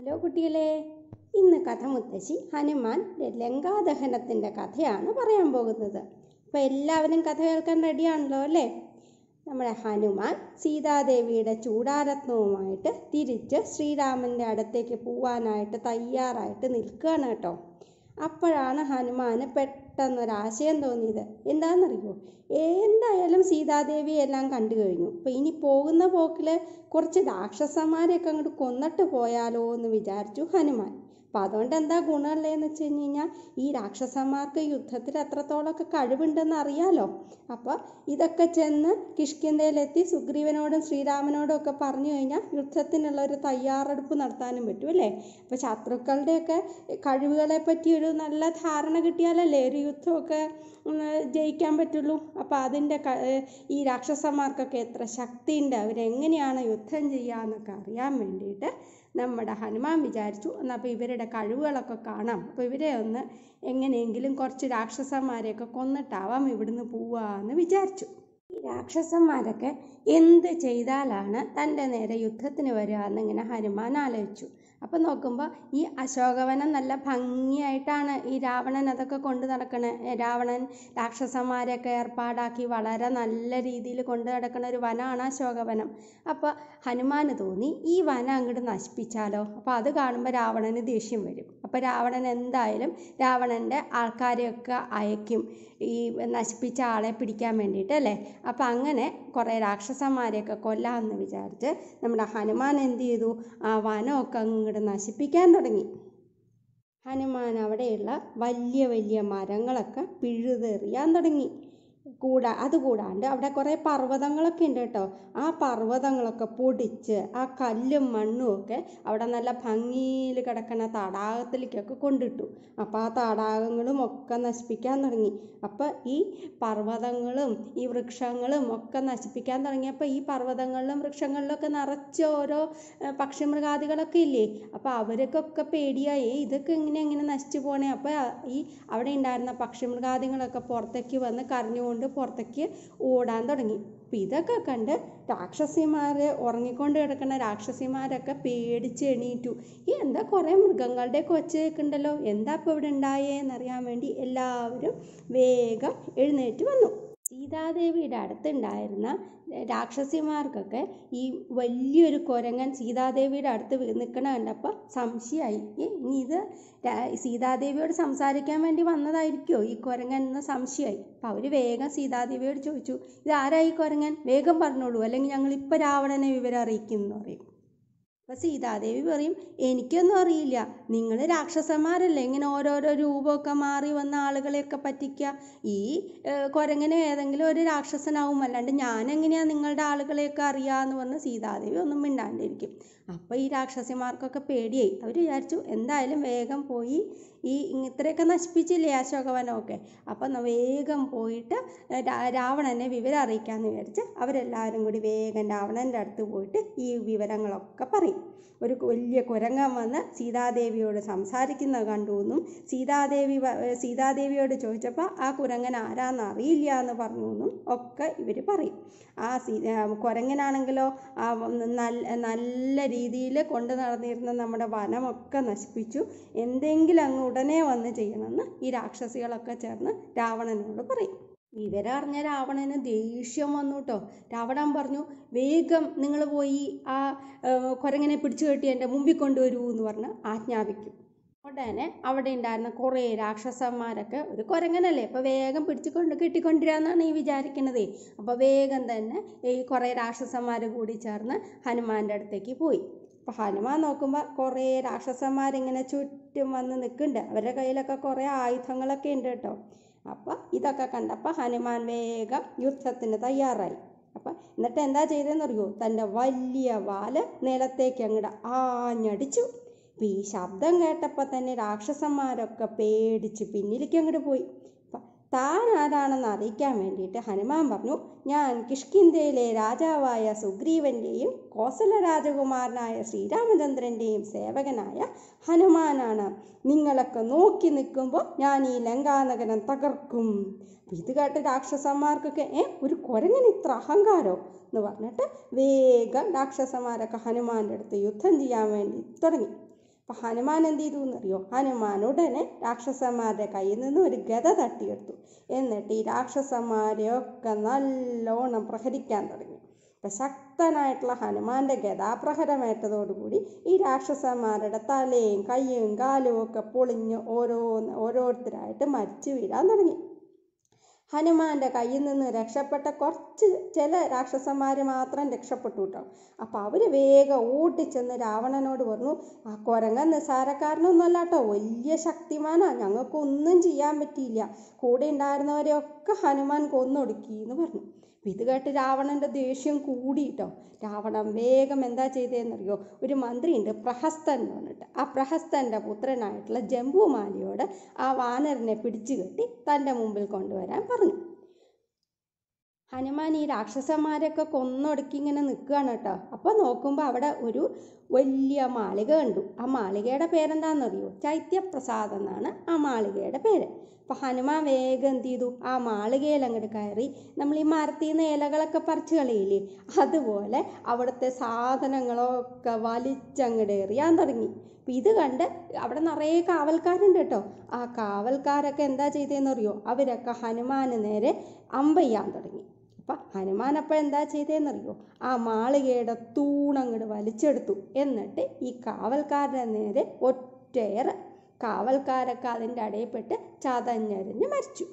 hello കുട്ടികളെ ഇന്ന് കഥ മുത്തശ്ശി ഹനുമാൻ ലങ്കാദഹനത്തിൻ്റെ കഥയാണ് പറയാൻ പോകുന്നത് അപ്പോൾ എല്ലാവരും കഥ കേൾക്കാൻ റെഡിയാണല്ലോ അല്ലേ നമ്മുടെ ഹനുമാൻ സീതാദേവിയുടെ ചൂടാരത്നവുമായിട്ട് തിരിച്ച് ശ്രീരാമൻ്റെ അടുത്തേക്ക് പോവാനായിട്ട് തയ്യാറായിട്ട് നിൽക്കുകയാണ് കേട്ടോ അപ്പോഴാണ് ഹനുമാന് പെട്ടെന്നൊരാശയം തോന്നിയത് എന്താണെന്നറിയോ എന്തായാലും സീതാദേവി എല്ലാം കണ്ടു കഴിഞ്ഞു അപ്പോൾ ഇനി പോകുന്ന പോക്കിൽ കുറച്ച് രാക്ഷസന്മാരെയൊക്കെ അങ്ങോട്ട് കൊന്നിട്ട് പോയാലോ എന്ന് വിചാരിച്ചു ഹനുമാൻ അപ്പം അതുകൊണ്ട് എന്താ ഗുണമുള്ളതെന്ന് വെച്ച് കഴിഞ്ഞ് കഴിഞ്ഞാൽ ഈ രാക്ഷസന്മാർക്ക് യുദ്ധത്തിൽ എത്രത്തോളമൊക്കെ കഴിവുണ്ടെന്ന് അറിയാലോ അപ്പോൾ ഇതൊക്കെ ചെന്ന് കിഷ്കിന്തയിലെത്തി സുഗ്രീവനോടും ശ്രീരാമനോടും ഒക്കെ പറഞ്ഞു കഴിഞ്ഞാൽ യുദ്ധത്തിനുള്ള ഒരു തയ്യാറെടുപ്പ് നടത്താനും പറ്റും അല്ലേ അപ്പോൾ ശത്രുക്കളുടെയൊക്കെ കഴിവുകളെ പറ്റി ഒരു നല്ല ധാരണ കിട്ടിയാലല്ലേ ഒരു യുദ്ധമൊക്കെ ജയിക്കാൻ പറ്റുള്ളൂ അപ്പോൾ അതിൻ്റെ ഈ രാക്ഷസന്മാർക്കൊക്കെ എത്ര ശക്തിയുണ്ട് അവരെങ്ങനെയാണ് യുദ്ധം ചെയ്യുക എന്നൊക്കെ അറിയാൻ വേണ്ടിയിട്ട് നമ്മുടെ ഹനുമാൻ വിചാരിച്ചു എന്നാൽ അപ്പോൾ ഇവരുടെ കഴിവുകളൊക്കെ കാണാം അപ്പോൾ ഇവരെ ഒന്ന് എങ്ങനെയെങ്കിലും കുറച്ച് രാക്ഷസന്മാരെയൊക്കെ കൊന്നിട്ടാവാം ഇവിടുന്ന് പോവാന്ന് വിചാരിച്ചു ഈ രാക്ഷസന്മാരൊക്കെ എന്ത് ചെയ്താലാണ് തൻ്റെ നേരെ യുദ്ധത്തിന് വരിക എന്നിങ്ങനെ ഹനുമാൻ ആലോചിച്ചു അപ്പം നോക്കുമ്പോൾ ഈ അശോകവനം നല്ല ഭംഗിയായിട്ടാണ് ഈ രാവണൻ അതൊക്കെ കൊണ്ട് നടക്കണേ രാവണൻ രാക്ഷസന്മാരെയൊക്കെ ഏർപ്പാടാക്കി വളരെ നല്ല രീതിയിൽ കൊണ്ട് നടക്കുന്ന ഒരു വനമാണ് അശോകവനം അപ്പോൾ ഹനുമാൻ തോന്നി ഈ വനം അങ്ങോട്ട് നശിപ്പിച്ചാലോ അപ്പോൾ അത് കാണുമ്പോൾ രാവണന് ദേഷ്യം വരും അപ്പോൾ രാവണൻ എന്തായാലും രാവണൻ്റെ ആൾക്കാരെയൊക്കെ അയക്കും ഈ നശിപ്പിച്ച ആളെ പിടിക്കാൻ വേണ്ടിയിട്ട് അല്ലേ അപ്പോൾ അങ്ങനെ കുറേ രാക്ഷസ രാക്ഷസന്മാരെയൊക്കെ കൊല്ലാമെന്ന് വിചാരിച്ച് നമ്മുടെ ഹനുമാൻ എന്ത് ചെയ്തു ആ വനമൊക്കെ അങ്ങോട്ട് നശിപ്പിക്കാൻ തുടങ്ങി ഹനുമാൻ അവിടെയുള്ള വലിയ വലിയ മരങ്ങളൊക്കെ പിഴുതെറിയാൻ തുടങ്ങി കൂടാ അതുകൂടാണ്ട് അവിടെ കുറേ പർവ്വതങ്ങളൊക്കെ ഉണ്ട് കേട്ടോ ആ പർവ്വതങ്ങളൊക്കെ പൊടിച്ച് ആ കല്ലും മണ്ണും ഒക്കെ അവിടെ നല്ല ഭംഗിയിൽ കിടക്കുന്ന തടാകത്തിലേക്കൊക്കെ കൊണ്ടിട്ടു അപ്പോൾ ആ തടാകങ്ങളും ഒക്കെ നശിപ്പിക്കാൻ തുടങ്ങി അപ്പോൾ ഈ പർവ്വതങ്ങളും ഈ വൃക്ഷങ്ങളും ഒക്കെ നശിപ്പിക്കാൻ തുടങ്ങിയപ്പോൾ ഈ പർവ്വതങ്ങളിലും വൃക്ഷങ്ങളിലൊക്കെ നിറച്ച് ഓരോ പക്ഷിമൃഗാദികളൊക്കെ ഇല്ലേ അപ്പോൾ അവർക്കൊക്കെ പേടിയായി ഇതൊക്കെ ഇങ്ങനെ ഇങ്ങനെ നശിച്ചു പോകണേ അപ്പോൾ ഈ അവിടെ ഉണ്ടായിരുന്ന പക്ഷിമൃഗാദികളൊക്കെ പുറത്തേക്ക് വന്ന് കരഞ്ഞുകൊണ്ട് പുറത്തേക്ക് ഓടാൻ തുടങ്ങി അപ്പം ഇതൊക്കെ കണ്ട് രാക്ഷസിമാർ ഉറങ്ങിക്കൊണ്ട് കിടക്കുന്ന രാക്ഷസിമാരൊക്കെ പേടിച്ച് എണീറ്റു ഈ എന്താ കുറേ മൃഗങ്ങളുടെ കൊച്ചൊക്കെ ഉണ്ടല്ലോ എന്താ ഇപ്പോൾ ഇവിടെ ഉണ്ടായേ എന്നറിയാൻ വേണ്ടി എല്ലാവരും വേഗം എഴുന്നേറ്റ് വന്നു സീതാദേവിയുടെ അടുത്തുണ്ടായിരുന്ന രാക്ഷസിമാർക്കൊക്കെ ഈ വലിയൊരു കുരങ്ങൻ സീതാദേവിയുടെ അടുത്ത് നിൽക്കണ കണ്ടപ്പോൾ സംശയമായി ഇനി ഇത് സീതാദേവിയോട് സംസാരിക്കാൻ വേണ്ടി വന്നതായിരിക്കുമോ ഈ കുരങ്ങൻ എന്ന സംശയമായി അപ്പോൾ അവർ വേഗം സീതാദേവിയോട് ചോദിച്ചു ഇതാരായി കുരങ്ങൻ വേഗം പറഞ്ഞോളൂ അല്ലെങ്കിൽ ഞങ്ങൾ ഇപ്പോൾ രാവണനെ വിവരം അറിയിക്കും എന്ന് പറയും അപ്പം സീതാദേവി പറയും എനിക്കൊന്നും അറിയില്ല നിങ്ങൾ രാക്ഷസന്മാരല്ലേ ഇങ്ങനെ ഓരോരോ രൂപമൊക്കെ മാറി വന്ന ആളുകളെയൊക്കെ പറ്റിക്കുക ഈ കൊരങ്ങനെ ഏതെങ്കിലും ഒരു രാക്ഷസനാവും അല്ലാണ്ട് ഞാനെങ്ങനെയാണ് നിങ്ങളുടെ ആളുകളെയൊക്കെ അറിയാമെന്ന് പറഞ്ഞ് സീതാദേവി ഒന്നും മിണ്ടാണ്ടിരിക്കും അപ്പോൾ ഈ രാക്ഷസിമാർക്കൊക്കെ പേടിയായി അവർ വിചാരിച്ചു എന്തായാലും വേഗം പോയി ഈ ഇത്രയൊക്കെ നശിപ്പിച്ചില്ലേ അശോകവനമൊക്കെ അപ്പം വേഗം പോയിട്ട് രാവണനെ വിവരം അറിയിക്കാമെന്ന് വിചാരിച്ച് അവരെല്ലാവരും കൂടി വേഗം രാവണൻ്റെ അടുത്ത് പോയിട്ട് ഈ വിവരങ്ങളൊക്കെ പറയും ഒരു വലിയ കുരങ്ങൻ വന്ന് സീതാദേവിയോട് സംസാരിക്കുന്നത് കണ്ടു എന്നും സീതാദേവി സീതാദേവിയോട് ചോദിച്ചപ്പോൾ ആ കുരങ്ങൻ ആരാന്ന് അറിയില്ല എന്ന് പറഞ്ഞു എന്നും ഒക്കെ ഇവർ പറയും ആ സീ കുരങ്ങനാണെങ്കിലോ നല്ല നല്ല രീതിയിൽ കൊണ്ടു നടന്നിരുന്ന നമ്മുടെ വനമൊക്കെ നശിപ്പിച്ചു എന്തെങ്കിലും അങ്ങ് ഉടനെ വന്ന് ചെയ്യണമെന്ന് ഈ രാക്ഷസികളൊക്കെ ചേർന്ന് രാവണനോട് പറയും വിവരം രാവണന് ദേഷ്യം വന്നു കേട്ടോ രാവണൻ പറഞ്ഞു വേഗം നിങ്ങൾ പോയി ആ കുരങ്ങനെ പിടിച്ചു കെട്ടി എൻ്റെ മുമ്പിൽ കൊണ്ടുവരൂ എന്ന് പറഞ്ഞ് ആജ്ഞാപിക്കും ഉടനെ അവിടെ ഉണ്ടായിരുന്ന കുറേ രാക്ഷസന്മാരൊക്കെ ഒരു കുരങ്ങനല്ലേ അപ്പോൾ വേഗം പിടിച്ചുകൊണ്ട് കിട്ടിക്കൊണ്ടിരാന്നാണ് ഈ വിചാരിക്കുന്നത് അപ്പോൾ വേഗം തന്നെ ഈ കുറേ രാക്ഷസന്മാർ കൂടി ചേർന്ന് ഹനുമാൻ്റെ അടുത്തേക്ക് പോയി അപ്പോൾ ഹനുമാൻ നോക്കുമ്പോൾ കുറേ രാക്ഷസന്മാരിങ്ങനെ ചുറ്റും വന്ന് നിൽക്കുന്നുണ്ട് അവരുടെ കയ്യിലൊക്കെ കുറേ ആയുധങ്ങളൊക്കെ ഉണ്ട് കേട്ടോ അപ്പോൾ ഇതൊക്കെ കണ്ടപ്പോൾ ഹനുമാൻ വേഗം യുദ്ധത്തിന് തയ്യാറായി അപ്പം എന്നിട്ട് എന്താ ചെയ്തതെന്ന് അറിയോ തൻ്റെ വലിയ വാല് നിലത്തേക്ക് അങ്ങോട്ട് ആഞ്ഞടിച്ചു ഈ ശബ്ദം കേട്ടപ്പോൾ തന്നെ രാക്ഷസന്മാരൊക്കെ പേടിച്ച് പിന്നിലേക്ക് അങ്ങോട്ട് പോയി താൻ ആരാണെന്ന് അറിയിക്കാൻ വേണ്ടിയിട്ട് ഹനുമാൻ പറഞ്ഞു ഞാൻ കിഷ്കിന്ധയിലെ രാജാവായ സുഗ്രീവൻ്റെയും കോസല രാജകുമാരനായ ശ്രീരാമചന്ദ്രൻ്റെയും സേവകനായ ഹനുമാനാണ് നിങ്ങളൊക്കെ നോക്കി നിൽക്കുമ്പോൾ ഞാൻ ഈ ലങ്കാനഗരം തകർക്കും ഇത് കേട്ട രാക്ഷസന്മാർക്കൊക്കെ ഏ ഒരു കുരങ്ങന് ഇത്ര അഹങ്കാരോ എന്ന് പറഞ്ഞിട്ട് വേഗം രാക്ഷസന്മാരൊക്കെ ഹനുമാൻ്റെ അടുത്ത് യുദ്ധം ചെയ്യാൻ വേണ്ടി തുടങ്ങി അപ്പം ഹനുമാൻ എന്ത് ചെയ്തു എന്നറിയോ ഹനുമാൻ ഉടനെ രാക്ഷസന്മാരുടെ കയ്യിൽ നിന്ന് ഒരു ഗത തട്ടിയെടുത്തു എന്നിട്ട് ഈ രാക്ഷസന്മാരെയൊക്കെ നല്ലോണം പ്രഹരിക്കാൻ തുടങ്ങി അപ്പം ശക്തനായിട്ടുള്ള ഹനുമാന്റെ ഗതാപ്രഹരമേറ്റതോടുകൂടി ഈ രാക്ഷസന്മാരുടെ തലയും കൈയും കാലും ഒക്കെ പൊളിഞ്ഞ് ഓരോന്ന് ഓരോരുത്തരായിട്ട് മരിച്ചു വീഴാൻ തുടങ്ങി ഹനുമാന്റെ കയ്യിൽ നിന്ന് രക്ഷപ്പെട്ട കുറച്ച് ചില രാക്ഷസന്മാർ മാത്രം രക്ഷപ്പെട്ടു കേട്ടോ അപ്പോൾ അവർ വേഗം ഓട്ടിച്ചെന്ന് രാവണനോട് പറഞ്ഞു ആ കുരങ്ങൻ അല്ല കേട്ടോ വലിയ ശക്തിമാനാ ഞങ്ങൾക്കൊന്നും ചെയ്യാൻ പറ്റിയില്ല കൂടെ ഉണ്ടായിരുന്നവരെയൊക്കെ ഹനുമാൻ കൊന്നൊടുക്കി എന്ന് പറഞ്ഞു ഇത് കേട്ട് രാവണൻ്റെ ദേഷ്യം കൂടിയിട്ടോ രാവണൻ വേഗം എന്താ ചെയ്തതെന്നറിയോ ഒരു മന്ത്രിയുണ്ട് പ്രഹസ്തൻ എന്ന് പറഞ്ഞിട്ട് ആ പ്രഹസ്തൻ്റെ പുത്രനായിട്ടുള്ള ജംബുമാലിയോട് ആ വാനരനെ പിടിച്ചു കെട്ടി തൻ്റെ മുമ്പിൽ കൊണ്ടുവരാൻ പറഞ്ഞു ഹനുമാൻ ഈ രാക്ഷസന്മാരൊക്കെ കൊന്നൊടുക്കി ഇങ്ങനെ നിൽക്കുകയാണ് കേട്ടോ അപ്പോൾ നോക്കുമ്പോൾ അവിടെ ഒരു വലിയ മാളിക കണ്ടു ആ മാളികയുടെ പേരെന്താണെന്നറിയോ ചൈത്യപ്രസാദ് എന്നാണ് ആ മാളികയുടെ പേര് അപ്പോൾ ഹനുമാൻ വേഗം എന്ത് ചെയ്തു ആ മാളികയിൽ അങ്ങോട്ട് കയറി നമ്മൾ ഈ മരത്തിൽ നിന്ന് ഇലകളൊക്കെ പറിച്ചു കളയില്ലേ അതുപോലെ അവിടുത്തെ സാധനങ്ങളൊക്കെ വലിച്ചങ്ങോട്ട് എറിയാൻ തുടങ്ങി അപ്പം ഇത് കണ്ട് അവിടെ നിറയെ കാവൽക്കാരുണ്ട് കേട്ടോ ആ കാവൽക്കാരൊക്കെ എന്താ ചെയ്തതെന്നറിയോ അവരൊക്കെ ഹനുമാന് നേരെ അമ്പയ്യാൻ തുടങ്ങി അപ്പം ഹനുമാനപ്പം എന്താ ചെയ്തതെന്നറിയോ ആ മാളികയുടെ തൂണങ്ങോട് വലിച്ചെടുത്തു എന്നിട്ട് ഈ കാവൽക്കാരൻ്റെ നേരെ ഒറ്റയേറെ കാവൽക്കാരൊക്കെ അതിൻ്റെ അടയിൽപ്പെട്ട് ചതഞ്ഞരിഞ്ഞ് മരിച്ചു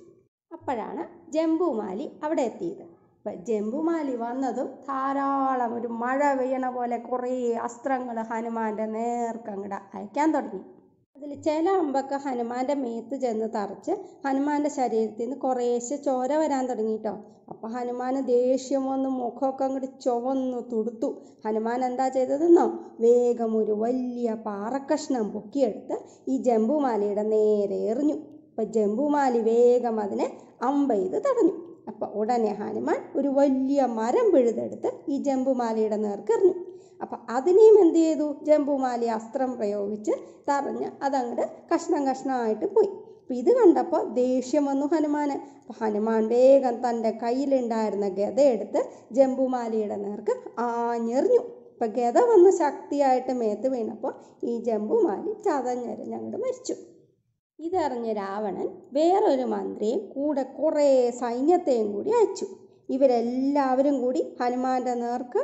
അപ്പോഴാണ് ജംബുമാലി അവിടെ എത്തിയത് അപ്പം ജംബുമാലി വന്നതും ധാരാളം ഒരു മഴ പെയ്യണ പോലെ കുറേ അസ്ത്രങ്ങൾ ഹനുമാൻ്റെ നേർക്കങ്ങട് അയക്കാൻ തുടങ്ങി അതിൽ ചില അമ്പൊക്കെ ഹനുമാൻ്റെ മേത്ത് ചെന്ന് തറച്ച് ഹനുമാൻ്റെ ശരീരത്തിൽ നിന്ന് കുറേശ്ശെ ചോര വരാൻ തുടങ്ങിയിട്ടോ അപ്പോൾ ഹനുമാൻ ദേഷ്യം വന്ന് മുഖമൊക്കെ അങ്ങോട്ട് ചുവന്നു തുടുത്തു ഹനുമാൻ എന്താ ചെയ്തതെന്നോ വേഗം ഒരു വലിയ പാറക്കഷ്ണം പൊക്കിയെടുത്ത് ഈ ജമ്പുമാലയുടെ നേരെ എറിഞ്ഞു അപ്പോൾ ജമ്പുമാലി വേഗം അതിനെ ചെയ്ത് തടഞ്ഞു അപ്പോൾ ഉടനെ ഹനുമാൻ ഒരു വലിയ മരം പിഴുതെടുത്ത് ഈ ജമ്പുമാലയുടെ നേർക്ക് എറിഞ്ഞു അപ്പം അതിനെയും എന്ത് ചെയ്തു ജംബുമാലി അസ്ത്രം പ്രയോഗിച്ച് തറഞ്ഞ് അതങ്ങോട്ട് കഷ്ണം കഷ്ണമായിട്ട് പോയി അപ്പം ഇത് കണ്ടപ്പോൾ ദേഷ്യം വന്നു ഹനുമാന് അപ്പം ഹനുമാൻ വേഗം തൻ്റെ കയ്യിലുണ്ടായിരുന്ന ഗത എടുത്ത് ജംബുമാലിയുടെ നേർക്ക് ആഞ്ഞെറിഞ്ഞു അപ്പം ഗത വന്ന് ശക്തിയായിട്ട് മേത്ത് വീണപ്പോൾ ഈ ജംബുമാലി ചതഞ്ഞെറിഞ്ഞ് മരിച്ചു ഇതറിഞ്ഞ രാവണൻ വേറൊരു മന്ത്രിയും കൂടെ കുറേ സൈന്യത്തെയും കൂടി അയച്ചു ഇവരെല്ലാവരും കൂടി ഹനുമാൻ്റെ നേർക്ക്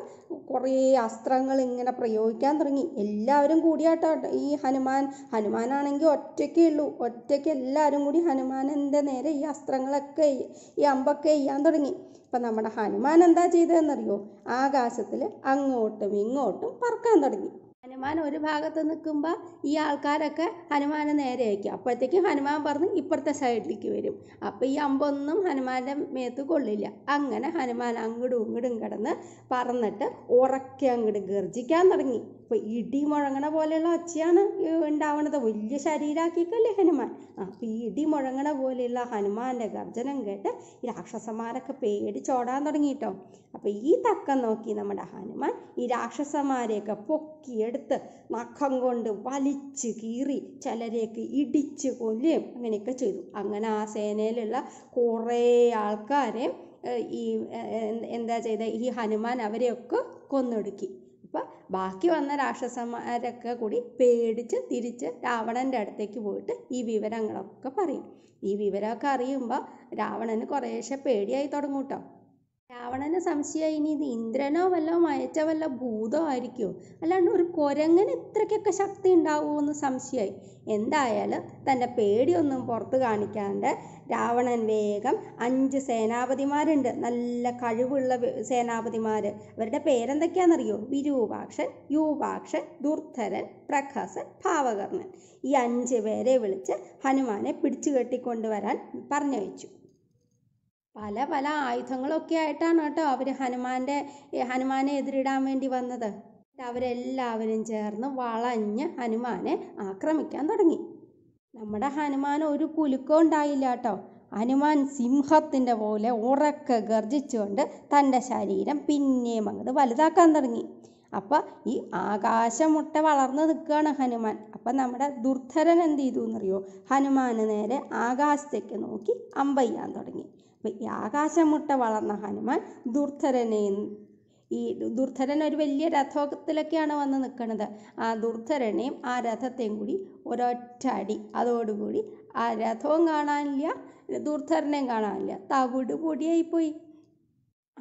കുറേ അസ്ത്രങ്ങൾ ഇങ്ങനെ പ്രയോഗിക്കാൻ തുടങ്ങി എല്ലാവരും കൂടിയാട്ടോ ഈ ഹനുമാൻ ഹനുമാനാണെങ്കിൽ ഒറ്റയ്ക്കേ ഉള്ളൂ ഒറ്റയ്ക്ക് എല്ലാവരും കൂടി ഹനുമാനൻ്റെ നേരെ ഈ അസ്ത്രങ്ങളൊക്കെ ഈ അമ്പൊക്കെ ചെയ്യാൻ തുടങ്ങി ഇപ്പം നമ്മുടെ ഹനുമാൻ എന്താ ചെയ്തതെന്നറിയോ ആകാശത്തിൽ അങ്ങോട്ടും ഇങ്ങോട്ടും പറക്കാൻ തുടങ്ങി ഹനുമാൻ ഒരു ഭാഗത്ത് നിൽക്കുമ്പോൾ ഈ ആൾക്കാരൊക്കെ ഹനുമാന് നേരെ അയക്കും അപ്പോഴത്തേക്കും ഹനുമാൻ പറഞ്ഞ് ഇപ്പുറത്തെ സൈഡിലേക്ക് വരും അപ്പോൾ ഈ അമ്പൊന്നും ഹനുമാൻ്റെ മേത്ത് കൊള്ളില്ല അങ്ങനെ ഹനുമാൻ അങ്ങോട്ടും ഇങ്ങോട്ടും കിടന്ന് പറന്നിട്ട് ഉറക്കെ അങ്ങോട്ട് ഗർജിക്കാൻ തുടങ്ങി ഇപ്പൊ ഇടി മുഴങ്ങണ പോലെയുള്ള ഒച്ചയാണ് ഉണ്ടാവണത് വലിയ ശരീരാക്കിക്കല്ലേ ഹനുമാൻ ആ അപ്പൊ ഈ ഇടി മുഴങ്ങണ പോലെയുള്ള ഹനുമാന്റെ ഗർജനം കേട്ട് ഈ രാക്ഷസന്മാരൊക്കെ പേടിച്ചോടാൻ തുടങ്ങിയിട്ടോ അപ്പൊ ഈ തക്കം നോക്കി നമ്മുടെ ഹനുമാൻ ഈ രാക്ഷസന്മാരെയൊക്കെ പൊക്കിയെടുത്ത് നഖം കൊണ്ട് വലിച്ച് കീറി ചിലരെയൊക്കെ ഇടിച്ച് കൊല്ലുകയും അങ്ങനെയൊക്കെ ചെയ്തു അങ്ങനെ ആ സേനയിലുള്ള കുറേ ആൾക്കാരെ ഈ എന്താ ചെയ്ത ഈ ഹനുമാൻ അവരെയൊക്കെ കൊന്നൊടുക്കി അപ്പം ബാക്കി വന്ന രാക്ഷസന്മാരൊക്കെ കൂടി പേടിച്ച് തിരിച്ച് രാവണൻ്റെ അടുത്തേക്ക് പോയിട്ട് ഈ വിവരങ്ങളൊക്കെ പറയും ഈ വിവരമൊക്കെ അറിയുമ്പോൾ രാവണന് കുറേശ്ശെ പേടിയായി തുടങ്ങും കേട്ടോ രാവണന് സംശയമായി ഇനി ഇത് ഇന്ദ്രനോ വല്ലോ മയറ്റ വല്ല ഭൂതോ ആയിരിക്കുമോ അല്ലാണ്ട് ഒരു കുരങ്ങന് ഇത്രയ്ക്കൊക്കെ ശക്തി ഉണ്ടാവുമോ എന്ന് സംശയമായി എന്തായാലും തൻ്റെ പേടിയൊന്നും പുറത്തു കാണിക്കാണ്ട് രാവണൻ വേഗം അഞ്ച് സേനാപതിമാരുണ്ട് നല്ല കഴിവുള്ള സേനാപതിമാർ അവരുടെ പേരെന്തൊക്കെയാണെന്നറിയോ വിരൂപാക്ഷൻ യൂപാക്ഷൻ ദുർധരൻ പ്രഖാസൻ ഭാവകർണൻ ഈ അഞ്ച് പേരെ വിളിച്ച് ഹനുമാനെ പിടിച്ചു കെട്ടിക്കൊണ്ടുവരാൻ പറഞ്ഞു വെച്ചു പല പല ആയുധങ്ങളൊക്കെ ആയിട്ടാണ് കേട്ടോ അവർ ഹനുമാന്റെ ഹനുമാനെ എതിരിടാൻ വേണ്ടി വന്നത് അവരെല്ലാവരും ചേർന്ന് വളഞ്ഞ് ഹനുമാനെ ആക്രമിക്കാൻ തുടങ്ങി നമ്മുടെ ഹനുമാൻ ഒരു കുലുക്കം ഉണ്ടായില്ല കേട്ടോ ഹനുമാൻ സിംഹത്തിൻ്റെ പോലെ ഉറക്കെ ഗർജിച്ചുകൊണ്ട് തൻ്റെ ശരീരം പിന്നെയും അങ്ങോട്ട് വലുതാക്കാൻ തുടങ്ങി അപ്പം ഈ ആകാശമുട്ട വളർന്നു നിൽക്കുകയാണ് ഹനുമാൻ അപ്പം നമ്മുടെ ദുർധരൻ എന്ത് ചെയ്തു എന്നറിയോ ഹനുമാന് നേരെ ആകാശത്തേക്ക് നോക്കി അമ്പയ്യാൻ തുടങ്ങി ആകാശമുട്ട വളർന്ന ഹനുമാൻ ദുർധരനെ ഈ ദുർധരൻ ഒരു വലിയ രഥത്തിലൊക്കെയാണ് വന്ന് നിൽക്കുന്നത് ആ ദുർധരനെയും ആ രഥത്തെയും കൂടി ഒരൊറ്റ അടി അതോടുകൂടി ആ രഥവും കാണാനില്ല ദുർധരനെയും കാണാനില്ല തവിട് പൊടിയായിപ്പോയി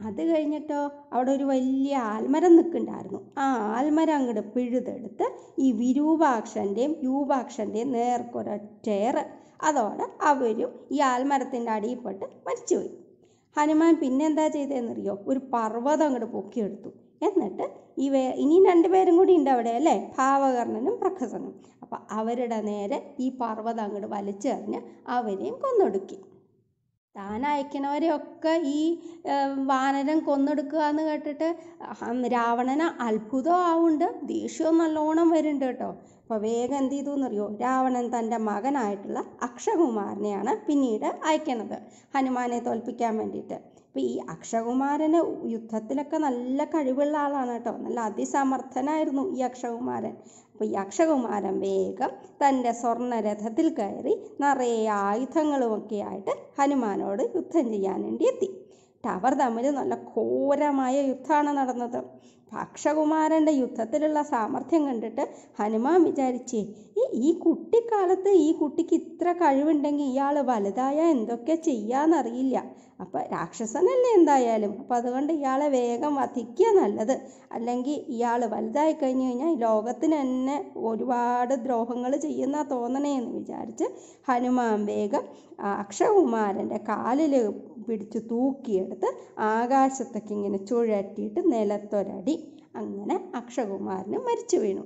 അത് കഴിഞ്ഞിട്ടോ അവിടെ ഒരു വലിയ ആൽമരം നിൽക്കുന്നുണ്ടായിരുന്നു ആ ആൽമരം അങ്ങോട്ട് പിഴുതെടുത്ത് ഈ വിരൂപാക്ഷൻ്റെയും രൂപാക്ഷൻ്റെയും നേർക്കൊരൊറ്റേറ് അതോടെ അവരും ഈ ആൽമരത്തിൻ്റെ അടിയിൽപ്പെട്ട് മരിച്ചുപോയി ഹനുമാൻ പിന്നെ എന്താ ചെയ്തതെന്നറിയോ ഒരു പർവ്വതം അങ്ങോട്ട് പൊക്കിയെടുത്തു എന്നിട്ട് ഈ വേ ഇനി രണ്ടുപേരും കൂടി ഉണ്ട് അവിടെ അല്ലേ ഭാവകർണനും പ്രഖസനും അപ്പം അവരുടെ നേരെ ഈ പർവ്വതം അങ്ങോട്ട് വലിച്ചെറിഞ്ഞ് അവരെയും കൊന്നൊടുക്കി താൻ അയക്കണവരെയൊക്കെ ഈ വാനരൻ കൊന്നെടുക്കുക എന്ന് കേട്ടിട്ട് രാവണന് അത്ഭുതം ആവുന്നുണ്ട് ദേഷ്യവും നല്ലോണം വരുന്നുണ്ട് കേട്ടോ അപ്പൊ വേഗം എന്ത് ചെയ്തു എന്നറിയോ രാവണൻ തൻ്റെ മകനായിട്ടുള്ള അക്ഷകുമാരനെയാണ് പിന്നീട് അയക്കണത് ഹനുമാനെ തോൽപ്പിക്കാൻ വേണ്ടിയിട്ട് അപ്പോൾ ഈ അക്ഷകുമാരന് യുദ്ധത്തിലൊക്കെ നല്ല കഴിവുള്ള ആളാണ് കേട്ടോ നല്ല അതിസമർത്ഥനായിരുന്നു ഈ അക്ഷകുമാരൻ അപ്പോൾ ഈ അക്ഷകുമാരൻ വേഗം തൻ്റെ സ്വർണ്ണരഥത്തിൽ കയറി നിറയെ ആയുധങ്ങളുമൊക്കെ ആയിട്ട് ഹനുമാനോട് യുദ്ധം ചെയ്യാൻ വേണ്ടി എത്തി അവർ തമ്മിൽ നല്ല ഘോരമായ യുദ്ധമാണ് നടന്നത് ഭക്ഷകുമാരൻ്റെ യുദ്ധത്തിലുള്ള സാമർഥ്യം കണ്ടിട്ട് ഹനുമാൻ വിചാരിച്ചേ ഈ കുട്ടിക്കാലത്ത് ഈ കുട്ടിക്ക് ഇത്ര കഴിവുണ്ടെങ്കിൽ ഇയാൾ വലുതായ എന്തൊക്കെ ചെയ്യാന്നറിയില്ല അപ്പോൾ രാക്ഷസനല്ലേ എന്തായാലും അപ്പോൾ അതുകൊണ്ട് ഇയാളെ വേഗം വധിക്കുക നല്ലത് അല്ലെങ്കിൽ ഇയാൾ വലുതായി കഴിഞ്ഞു കഴിഞ്ഞാൽ ലോകത്തിന് തന്നെ ഒരുപാട് ദ്രോഹങ്ങൾ ചെയ്യുന്ന തോന്നണേ എന്ന് വിചാരിച്ച് ഹനുമാൻ വേഗം അക്ഷകുമാരൻ്റെ കാലിൽ പിടിച്ച് തൂക്കിയെടുത്ത് ആകാശത്തൊക്കെ ഇങ്ങനെ ചുഴറ്റിയിട്ട് നിലത്തൊരടി അങ്ങനെ അക്ഷകുമാരന് മരിച്ചു വീണു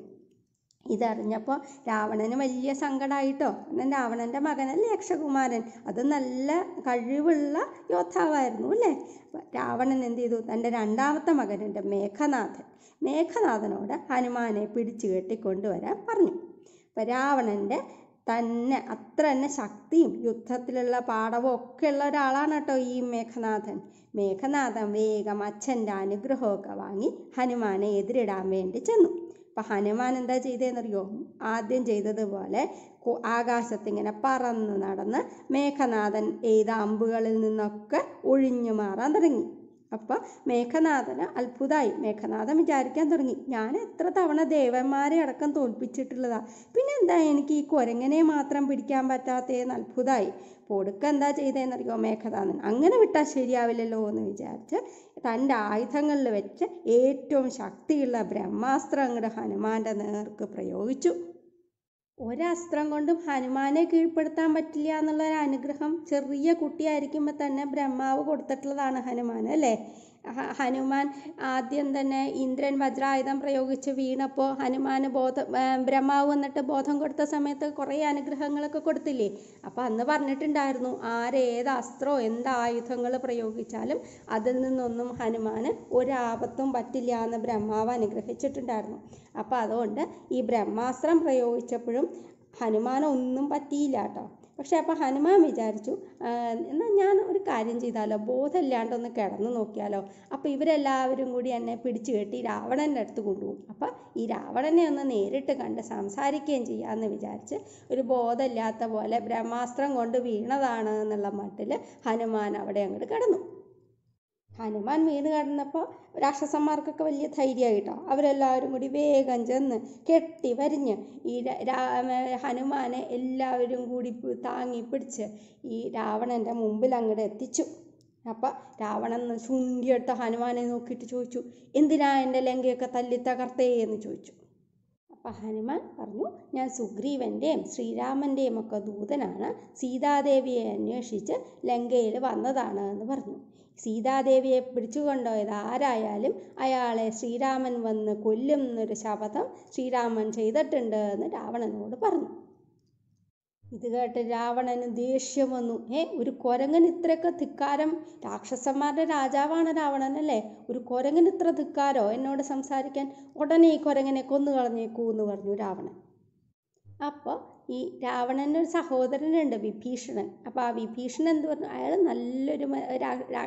ഇതറിഞ്ഞപ്പോൾ രാവണന് വലിയ സങ്കടമായിട്ടോ എന്നാൽ രാവണൻ്റെ മകനല്ലേ അക്ഷകുമാരൻ അത് നല്ല കഴിവുള്ള യോദ്ധാവായിരുന്നു അല്ലേ രാവണൻ എന്ത് ചെയ്തു തൻ്റെ രണ്ടാമത്തെ മകനുണ്ട് മേഘനാഥൻ മേഘനാഥനോട് ഹനുമാനെ പിടിച്ചു കെട്ടിക്കൊണ്ടുവരാൻ പറഞ്ഞു അപ്പം രാവണൻ്റെ തന്നെ അത്ര തന്നെ ശക്തിയും യുദ്ധത്തിലുള്ള പാഠവും ഉള്ള ഒരാളാണ് കേട്ടോ ഈ മേഘനാഥൻ മേഘനാഥൻ വേഗം അച്ഛൻ്റെ അനുഗ്രഹമൊക്കെ വാങ്ങി ഹനുമാനെ എതിരിടാൻ വേണ്ടി ചെന്നു അപ്പം ഹനുമാൻ എന്താ ചെയ്തതെന്നറിയോ ആദ്യം ചെയ്തതുപോലെ ആകാശത്തിങ്ങനെ പറന്ന് നടന്ന് മേഘനാഥൻ എയ്ത അമ്പുകളിൽ നിന്നൊക്കെ ഒഴിഞ്ഞു മാറാൻ തുടങ്ങി അപ്പോൾ മേഘനാഥന് അത്ഭുതമായി മേഘനാഥൻ വിചാരിക്കാൻ തുടങ്ങി ഞാൻ എത്ര തവണ ദേവന്മാരെ അടക്കം തോൽപ്പിച്ചിട്ടുള്ളതാ പിന്നെ എന്താ എനിക്ക് ഈ കുരങ്ങനെ മാത്രം പിടിക്കാൻ പറ്റാത്തതെന്ന് അത്ഭുതമായി പൊടുക്ക എന്താ ചെയ്തതെന്നറിയോ മേഘനാഥൻ അങ്ങനെ വിട്ടാൽ ശരിയാവില്ലല്ലോ എന്ന് വിചാരിച്ച് തൻ്റെ ആയുധങ്ങളിൽ വെച്ച് ഏറ്റവും ശക്തിയുള്ള ബ്രഹ്മാസ്ത്രം അങ്ങോട്ട് ഹനുമാൻ്റെ നേർക്ക് പ്രയോഗിച്ചു ഒരസ്ത്രം കൊണ്ടും ഹനുമാനെ കീഴ്പ്പെടുത്താൻ പറ്റില്ല എന്നുള്ള ഒരു അനുഗ്രഹം ചെറിയ കുട്ടിയായിരിക്കുമ്പോൾ തന്നെ ബ്രഹ്മാവ് കൊടുത്തിട്ടുള്ളതാണ് ഹനുമാൻ അല്ലേ ഹനുമാൻ ആദ്യം തന്നെ ഇന്ദ്രൻ വജ്രായുധം പ്രയോഗിച്ച് വീണപ്പോൾ ഹനുമാൻ ബോധ ബ്രഹ്മാവ് വന്നിട്ട് ബോധം കൊടുത്ത സമയത്ത് കുറേ അനുഗ്രഹങ്ങളൊക്കെ കൊടുത്തില്ലേ അപ്പോൾ അന്ന് പറഞ്ഞിട്ടുണ്ടായിരുന്നു ആരേത് അസ്ത്രോ എന്ത് ആയുധങ്ങൾ പ്രയോഗിച്ചാലും അതിൽ നിന്നൊന്നും ഹനുമാന് ഒരാപത്തും പറ്റില്ല എന്ന് ബ്രഹ്മാവ് അനുഗ്രഹിച്ചിട്ടുണ്ടായിരുന്നു അപ്പോൾ അതുകൊണ്ട് ഈ ബ്രഹ്മാസ്ത്രം പ്രയോഗിച്ചപ്പോഴും ഹനുമാനൊന്നും പറ്റിയില്ല കേട്ടോ പക്ഷേ അപ്പോൾ ഹനുമാൻ വിചാരിച്ചു എന്നാൽ ഞാൻ ഒരു കാര്യം ചെയ്താലോ ബോധമില്ലാണ്ടൊന്ന് കിടന്നു നോക്കിയാലോ അപ്പോൾ ഇവരെല്ലാവരും കൂടി എന്നെ പിടിച്ചു കെട്ടി രാവണൻ്റെ അടുത്ത് കൊണ്ടുപോകും അപ്പോൾ ഈ രാവണനെ ഒന്ന് നേരിട്ട് കണ്ട് സംസാരിക്കുകയും ചെയ്യാമെന്ന് വിചാരിച്ച് ഒരു ബോധമില്ലാത്ത പോലെ ബ്രഹ്മാസ്ത്രം കൊണ്ട് വീണതാണ് എന്നുള്ള മട്ടിൽ ഹനുമാൻ അവിടെ അങ്ങോട്ട് കിടന്നു ഹനുമാൻ വീണ് കടന്നപ്പോൾ രാക്ഷസന്മാർക്കൊക്കെ വലിയ ധൈര്യമായിട്ടോ അവരെല്ലാവരും കൂടി വേഗം ചെന്ന് കെട്ടി വരിഞ്ഞ് ഈ ഹനുമാനെ എല്ലാവരും കൂടി താങ്ങി പിടിച്ച് ഈ രാവണൻ്റെ മുമ്പിൽ അങ്ങോട്ട് എത്തിച്ചു അപ്പം രാവണൻ ചുണ്ടിയെടുത്ത ഹനുമാനെ നോക്കിയിട്ട് ചോദിച്ചു എന്തിനാ എൻ്റെ ലങ്കയൊക്കെ തല്ലി തകർത്തേ എന്ന് ചോദിച്ചു അപ്പം ഹനുമാൻ പറഞ്ഞു ഞാൻ സുഗ്രീവൻ്റെയും ശ്രീരാമൻ്റെയും ഒക്കെ ദൂതനാണ് സീതാദേവിയെ അന്വേഷിച്ച് ലങ്കയിൽ വന്നതാണ് എന്ന് പറഞ്ഞു സീതാദേവിയെ പിടിച്ചുകൊണ്ടുപോയത് ആരായാലും അയാളെ ശ്രീരാമൻ വന്ന് എന്നൊരു ശപഥം ശ്രീരാമൻ ചെയ്തിട്ടുണ്ട് എന്ന് രാവണനോട് പറഞ്ഞു ഇത് കേട്ട് രാവണന് ദേഷ്യം വന്നു ഏ ഒരു കുരങ്ങൻ ഇത്രയൊക്കെ ധിക്കാരം രാക്ഷസന്മാരുടെ രാജാവാണ് രാവണൻ അല്ലേ ഒരു കുരങ്ങൻ ഇത്ര ധിക്കാരോ എന്നോട് സംസാരിക്കാൻ ഉടനെ ഈ കുരങ്ങനെ കൊന്നു കളഞ്ഞേക്കൂ എന്ന് പറഞ്ഞു രാവണൻ അപ്പോൾ ഈ രാവണൻ്റെ ഒരു സഹോദരനുണ്ട് വിഭീഷണൻ അപ്പോൾ ആ വിഭീഷണൻ എന്ത് പറഞ്ഞു അയാൾ നല്ലൊരു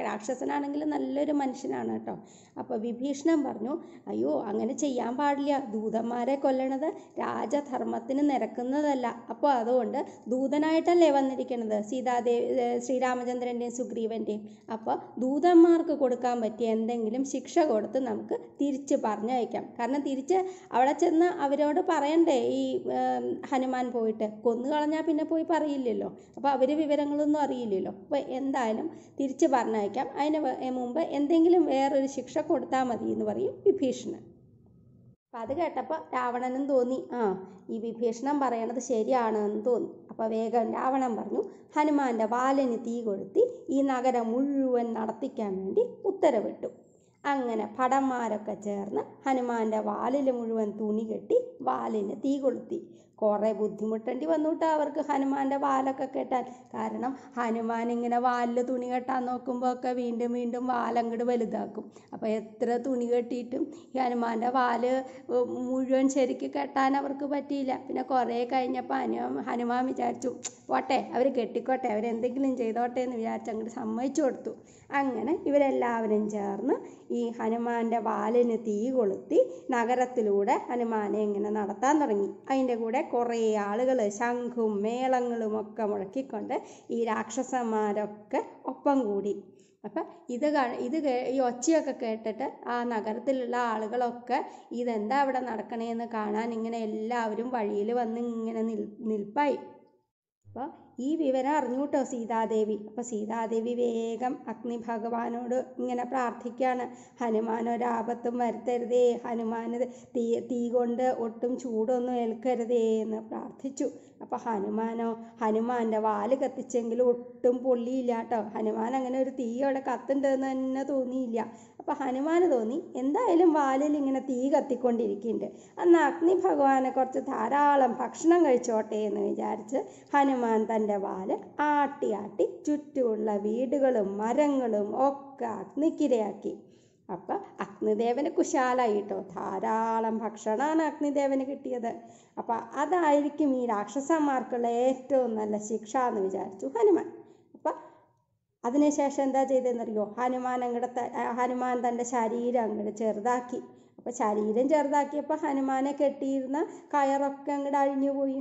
രാക്ഷസനാണെങ്കിൽ നല്ലൊരു മനുഷ്യനാണ് കേട്ടോ അപ്പോൾ വിഭീഷണൻ പറഞ്ഞു അയ്യോ അങ്ങനെ ചെയ്യാൻ പാടില്ല ദൂതന്മാരെ കൊല്ലണത് രാജധർമ്മത്തിന് നിരക്കുന്നതല്ല അപ്പോൾ അതുകൊണ്ട് ദൂതനായിട്ടല്ലേ വന്നിരിക്കുന്നത് സീതാദേവി ശ്രീരാമചന്ദ്രൻ്റെയും സുഗ്രീവൻ്റെയും അപ്പോൾ ദൂതന്മാർക്ക് കൊടുക്കാൻ പറ്റിയ എന്തെങ്കിലും ശിക്ഷ കൊടുത്ത് നമുക്ക് തിരിച്ച് പറഞ്ഞയക്കാം കാരണം തിരിച്ച് അവിടെ ചെന്ന് അവരോട് പറയണ്ടേ ഈ ഹനുമാൻ പോയി പോയിട്ട് കൊന്നു കളഞ്ഞാൽ പിന്നെ പോയി പറയില്ലല്ലോ അപ്പോൾ അവർ വിവരങ്ങളൊന്നും അറിയില്ലല്ലോ അപ്പോൾ എന്തായാലും തിരിച്ച് പറഞ്ഞയക്കാം അതിന് മുമ്പ് എന്തെങ്കിലും വേറൊരു ശിക്ഷ കൊടുത്താൽ മതി എന്ന് പറയും വിഭീഷണൻ അപ്പം അത് കേട്ടപ്പോൾ രാവണനും തോന്നി ആ ഈ വിഭീഷണം പറയണത് ശരിയാണ് എന്ന് തോന്നി അപ്പോൾ വേഗം രാവണൻ പറഞ്ഞു ഹനുമാന്റെ വാലന് തീ കൊഴുത്തി ഈ നഗരം മുഴുവൻ നടത്തിക്കാൻ വേണ്ടി ഉത്തരവിട്ടു അങ്ങനെ ഭടന്മാരൊക്കെ ചേർന്ന് ഹനുമാന്റെ വാലിൽ മുഴുവൻ തുണി കെട്ടി വാലിന് തീ കൊളുത്തി കുറേ ബുദ്ധിമുട്ടേണ്ടി വന്നു കേട്ടോ അവർക്ക് ഹനുമാൻ്റെ വാലൊക്കെ കെട്ടാൻ കാരണം ഹനുമാൻ ഇങ്ങനെ വാലിൽ തുണി കെട്ടാൻ നോക്കുമ്പോൾ ഒക്കെ വീണ്ടും വീണ്ടും വാലങ്ങട് വലുതാക്കും അപ്പോൾ എത്ര തുണി കെട്ടിയിട്ടും ഈ ഹനുമാൻ്റെ വാല് മുഴുവൻ ശരിക്ക് കെട്ടാൻ അവർക്ക് പറ്റിയില്ല പിന്നെ കുറേ കഴിഞ്ഞപ്പോൾ ഹനുമാൻ ഹനുമാൻ വിചാരിച്ചു പോട്ടെ അവർ കെട്ടിക്കോട്ടെ അവരെന്തെങ്കിലും ചെയ്തോട്ടെ എന്ന് വിചാരിച്ച് അങ്ങോട്ട് സമ്മതിച്ചു കൊടുത്തു അങ്ങനെ ഇവരെല്ലാവരും ചേർന്ന് ഈ ഹനുമാൻ്റെ വാലിന് തീ കൊളുത്തി നഗരത്തിലൂടെ ഹനുമാനെ ഇങ്ങനെ നടത്താൻ തുടങ്ങി അതിൻ്റെ കൂടെ കുറേ ആളുകൾ ശംഖും മേളങ്ങളും ഒക്കെ മുഴക്കിക്കൊണ്ട് ഈ രാക്ഷസന്മാരൊക്കെ ഒപ്പം കൂടി അപ്പം ഇത് ഇത് ഈ ഒച്ചയൊക്കെ കേട്ടിട്ട് ആ നഗരത്തിലുള്ള ആളുകളൊക്കെ ഇതെന്താ അവിടെ നടക്കണേന്ന് കാണാൻ ഇങ്ങനെ എല്ലാവരും വഴിയിൽ വന്ന് ഇങ്ങനെ നിൽ നിൽപ്പായി അപ്പോൾ ഈ വിവരം അറിഞ്ഞു കേട്ടോ സീതാദേവി അപ്പോൾ സീതാദേവി വേഗം അഗ്നി ഭഗവാനോട് ഇങ്ങനെ പ്രാർത്ഥിക്കുകയാണ് ഒരാപത്തും വരുത്തരുതേ ഹനുമാന് തീ തീ കൊണ്ട് ഒട്ടും ചൂടൊന്നും ഏൽക്കരുതേ എന്ന് പ്രാർത്ഥിച്ചു അപ്പോൾ ഹനുമാനോ ഹനുമാന്റെ വാല് കത്തിച്ചെങ്കിലും ഒട്ടും പൊള്ളിയില്ല കേട്ടോ ഹനുമാൻ അങ്ങനെ ഒരു തീ അവിടെ കത്തുണ്ടെന്ന് തന്നെ തോന്നിയില്ല അപ്പോൾ ഹനുമാന് തോന്നി എന്തായാലും വാലിൽ ഇങ്ങനെ തീ കത്തിക്കൊണ്ടിരിക്കുന്നുണ്ട് അന്ന് അഗ്നി ഭഗവാനെ കുറച്ച് ധാരാളം ഭക്ഷണം കഴിച്ചോട്ടെ എന്ന് വിചാരിച്ച് ഹനുമാൻ തൻ്റെ വാല് ആട്ടി ആട്ടി ചുറ്റുമുള്ള വീടുകളും മരങ്ങളും ഒക്കെ അഗ്നിക്കിരയാക്കി അപ്പൊ അഗ്നിദേവന് കുശാലായിട്ടോ ധാരാളം ഭക്ഷണമാണ് അഗ്നിദേവന് കിട്ടിയത് അപ്പൊ അതായിരിക്കും ഈ രാക്ഷസന്മാർക്കുള്ള ഏറ്റവും നല്ല ശിക്ഷ എന്ന് വിചാരിച്ചു ഹനുമാൻ അപ്പൊ അതിനുശേഷം എന്താ ചെയ്തെന്നറിയോ ഹനുമാൻ അങ്ങോട്ട് ഹനുമാൻ തൻ്റെ ശരീരം അങ്ങോട്ട് ചെറുതാക്കി അപ്പോൾ ശരീരം ചെറുതാക്കിയപ്പോൾ ഹനുമാനെ കെട്ടിയിരുന്ന കയറൊക്കെ അങ്ങോട്ട് അഴിഞ്ഞു പോയി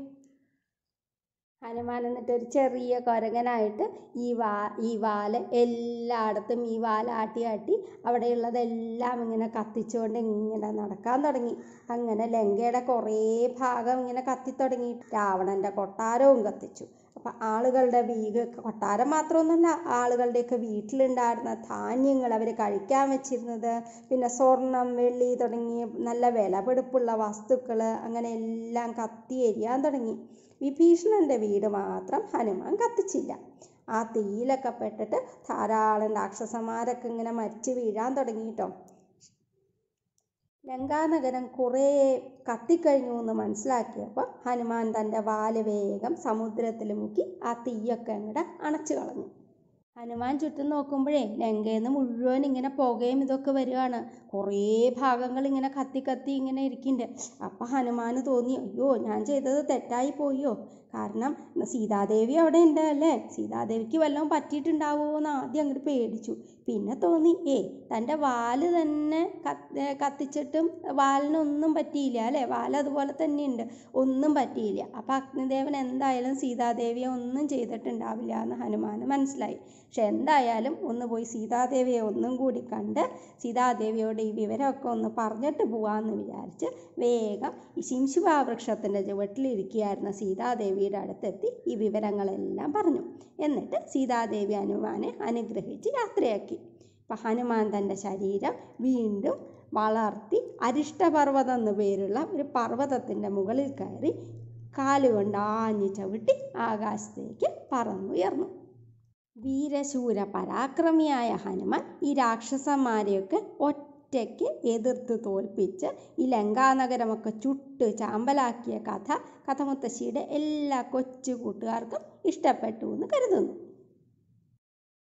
ഹനുമാൻ എന്നിട്ട് ഒരു ചെറിയ കൊരങ്ങനായിട്ട് ഈ വാ ഈ വാല് എല്ലായിടത്തും ഈ വാൽ ആട്ടി ആട്ടി അവിടെയുള്ളതെല്ലാം ഇങ്ങനെ കത്തിച്ചുകൊണ്ട് ഇങ്ങനെ നടക്കാൻ തുടങ്ങി അങ്ങനെ ലങ്കയുടെ കുറേ ഭാഗം ഇങ്ങനെ കത്തിത്തുടങ്ങി രാവണൻ്റെ കൊട്ടാരവും കത്തിച്ചു അപ്പം ആളുകളുടെ വീട് കൊട്ടാരം മാത്രമൊന്നുമല്ല ആളുകളുടെയൊക്കെ വീട്ടിലുണ്ടായിരുന്ന ധാന്യങ്ങൾ അവർ കഴിക്കാൻ വെച്ചിരുന്നത് പിന്നെ സ്വർണം വെള്ളി തുടങ്ങി നല്ല വിലപിടിപ്പുള്ള വസ്തുക്കൾ അങ്ങനെ എല്ലാം കത്തി എരിയാൻ തുടങ്ങി വിഭീഷണൻ്റെ വീട് മാത്രം ഹനുമാൻ കത്തിച്ചില്ല ആ തീയിലൊക്കെ പെട്ടിട്ട് ധാരാളം രാക്ഷസന്മാരൊക്കെ ഇങ്ങനെ മരിച്ചു വീഴാൻ തുടങ്ങിയിട്ടോ ലങ്കാനഗരം കുറേ കത്തിക്കഴിഞ്ഞു എന്ന് മനസ്സിലാക്കിയപ്പോൾ ഹനുമാൻ തൻ്റെ വാല് വേഗം സമുദ്രത്തിൽ മുക്കി ആ തീയൊക്കെ അങ്ങോട്ട് അണച്ചു കളഞ്ഞു ഹനുമാൻ ചുറ്റും നോക്കുമ്പോഴേ ലങ്കയിൽ നിന്ന് മുഴുവൻ ഇങ്ങനെ പുകയും ഇതൊക്കെ വരികയാണ് കുറേ ഭാഗങ്ങൾ ഇങ്ങനെ കത്തി കത്തി ഇങ്ങനെ ഇരിക്കുന്നുണ്ട് അപ്പം ഹനുമാന് തോന്നി അയ്യോ ഞാൻ ചെയ്തത് തെറ്റായി പോയോ കാരണം സീതാദേവി അവിടെ ഉണ്ട് അല്ലേ സീതാദേവിക്ക് വല്ലതും പറ്റിയിട്ടുണ്ടാവുമോ എന്ന് ആദ്യം അങ്ങോട്ട് പേടിച്ചു പിന്നെ തോന്നി ഏ തൻ്റെ വാല് തന്നെ കത്തിച്ചിട്ടും വാലിനൊന്നും പറ്റിയില്ല അല്ലേ വാല് അതുപോലെ തന്നെ ഉണ്ട് ഒന്നും പറ്റിയില്ല അപ്പം അഗ്നിദേവൻ എന്തായാലും സീതാദേവിയെ ഒന്നും ചെയ്തിട്ടുണ്ടാവില്ല എന്ന് ഹനുമാന് മനസ്സിലായി പക്ഷെ എന്തായാലും ഒന്ന് പോയി സീതാദേവിയെ ഒന്നും കൂടി കണ്ട് സീതാദേവിയോട് ഈ വിവരമൊക്കെ ഒന്ന് പറഞ്ഞിട്ട് പോവാമെന്ന് വിചാരിച്ച് വേഗം ഈ ശിംശിവാ വൃക്ഷത്തിൻ്റെ ചുവട്ടിലിരിക്കുകയായിരുന്ന സീതാദേവി ദേവിയുടെ അടുത്തെത്തി ഈ വിവരങ്ങളെല്ലാം പറഞ്ഞു എന്നിട്ട് സീതാദേവി ഹനുമാനെ അനുഗ്രഹിച്ച് യാത്രയാക്കി അപ്പം ഹനുമാൻ തൻ്റെ ശരീരം വീണ്ടും വളർത്തി അരിഷ്ടപർവ്വതം എന്നു പേരുള്ള ഒരു പർവ്വതത്തിൻ്റെ മുകളിൽ കയറി കാലുകൊണ്ട് ആഞ്ഞു ചവിട്ടി ആകാശത്തേക്ക് പറന്നുയർന്നു വീരശൂര പരാക്രമിയായ ഹനുമാൻ ഈ രാക്ഷസന്മാരെയൊക്കെ ഒറ്റ ഒറ്റയ്ക്ക് എതിർത്ത് തോൽപ്പിച്ച് ഈ ലങ്കാനഗരമൊക്കെ ചുട്ട് ചാമ്പലാക്കിയ കഥ കഥമുത്തശ്ശിയുടെ എല്ലാ കൊച്ചു കൂട്ടുകാർക്കും ഇഷ്ടപ്പെട്ടു എന്ന് കരുതുന്നു